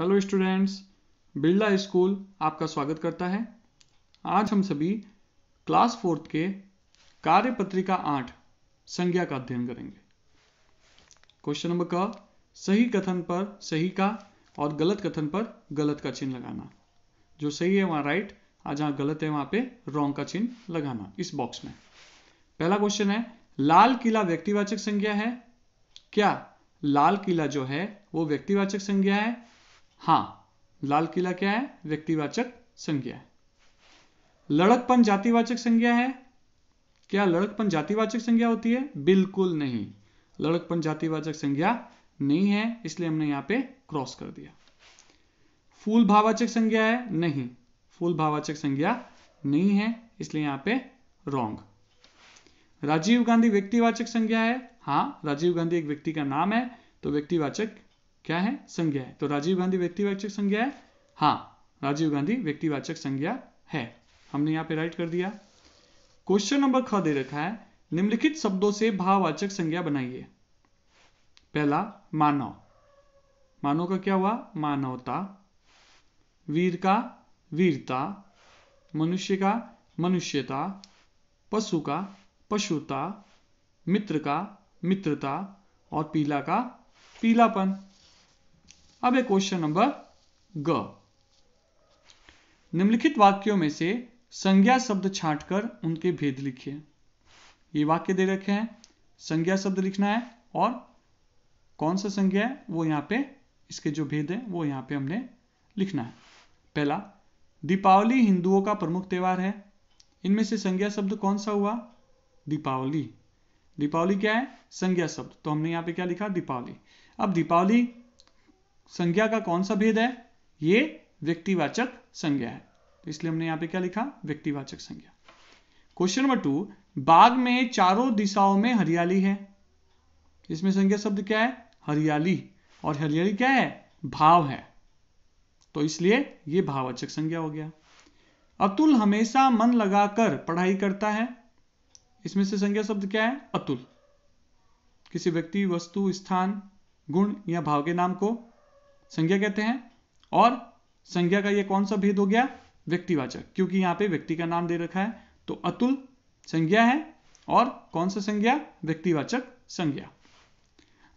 hello students Birla school आपका स्वागत करता है आज हम सभी क्लास फोर्थ के कार्य पत्रिका आठ संज्ञा का अध्ययन करेंगे क्वेश्चन नंबर क सही कथन पर सही का और गलत कथन पर गलत का चिन्ह लगाना जो सही है वहां राइट और जहां गलत है वहां पे रॉन्ग का चिन्ह लगाना इस बॉक्स में पहला क्वेश्चन है लाल किला व्यक्तिवाचक संज्ञा है क्या लाल किला जो है वो व्यक्तिवाचक संज्ञा है हाँ लाल किला क्या है व्यक्तिवाचक संज्ञा है लड़कपन जातिवाचक संज्ञा है क्या लड़कपन जातिवाचक संज्ञा होती है बिल्कुल नहीं लड़कपन जातिवाचक संज्ञा नहीं है इसलिए हमने यहां पे क्रॉस कर दिया फूल भावाचक संज्ञा है नहीं फूल भावाचक संज्ञा नहीं है इसलिए यहां पे रॉन्ग राजीव गांधी व्यक्तिवाचक संज्ञा है हाँ राजीव गांधी एक व्यक्ति का नाम है तो व्यक्तिवाचक क्या है संज्ञा है तो राजीव गांधी व्यक्तिवाचक संज्ञा है हाँ राजीव गांधी व्यक्तिवाचक संज्ञा है हमने यहाँ पे राइट कर दिया क्वेश्चन नंबर ख दे रखा है निम्नलिखित शब्दों से भाववाचक संज्ञा बनाइए पहला मानव मानव का क्या हुआ मानवता वीर का वीरता मनुष्य का मनुष्यता पशु का पशुता मित्र का मित्रता और पीला का पीलापन अब है क्वेश्चन नंबर ग निम्नलिखित वाक्यों में से संज्ञा शब्द छांटकर उनके भेद लिखिए ये वाक्य दे रखे हैं संज्ञा शब्द लिखना है और कौन सा संज्ञा है वो यहां पे इसके जो भेद है वो यहां पे हमने लिखना है पहला दीपावली हिंदुओं का प्रमुख त्यौहार है इनमें से संज्ञा शब्द कौन सा हुआ दीपावली दीपावली क्या है संज्ञा शब्द तो हमने यहां पे क्या लिखा दीपावली अब दीपावली संज्ञा का कौन सा भेद है ये व्यक्तिवाचक संज्ञा है तो इसलिए हमने यहां पे क्या लिखा व्यक्तिवाचक संज्ञा क्वेश्चन नंबर टू बाग में चारों दिशाओं में हरियाली है इसमें संज्ञा शब्द क्या है हरियाली और हरियाली क्या है भाव है तो इसलिए यह भाववाचक संज्ञा हो गया अतुल हमेशा मन लगाकर पढ़ाई करता है इसमें से संज्ञा शब्द क्या है अतुल किसी व्यक्ति वस्तु स्थान गुण या भाव के नाम को संज्ञा कहते हैं और संज्ञा का ये कौन सा भेद हो गया व्यक्तिवाचक क्योंकि यहाँ पे व्यक्ति का नाम दे रखा है तो अतुल संज्ञा है और कौन सा संज्ञा व्यक्तिवाचक संज्ञा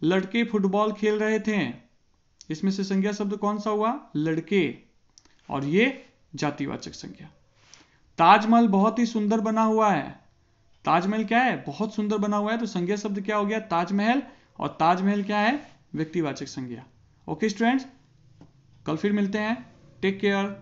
लड़के फुटबॉल खेल रहे थे इसमें से संज्ञा शब्द कौन सा हुआ लड़के और ये जातिवाचक संज्ञा ताजमहल बहुत ही सुंदर बना हुआ है ताजमहल क्या है बहुत सुंदर बना हुआ है तो संज्ञा शब्द क्या हो गया ताजमहल और ताजमहल क्या है व्यक्तिवाचक संज्ञा ओके स्टूडेंट्स कल फिर मिलते हैं टेक केयर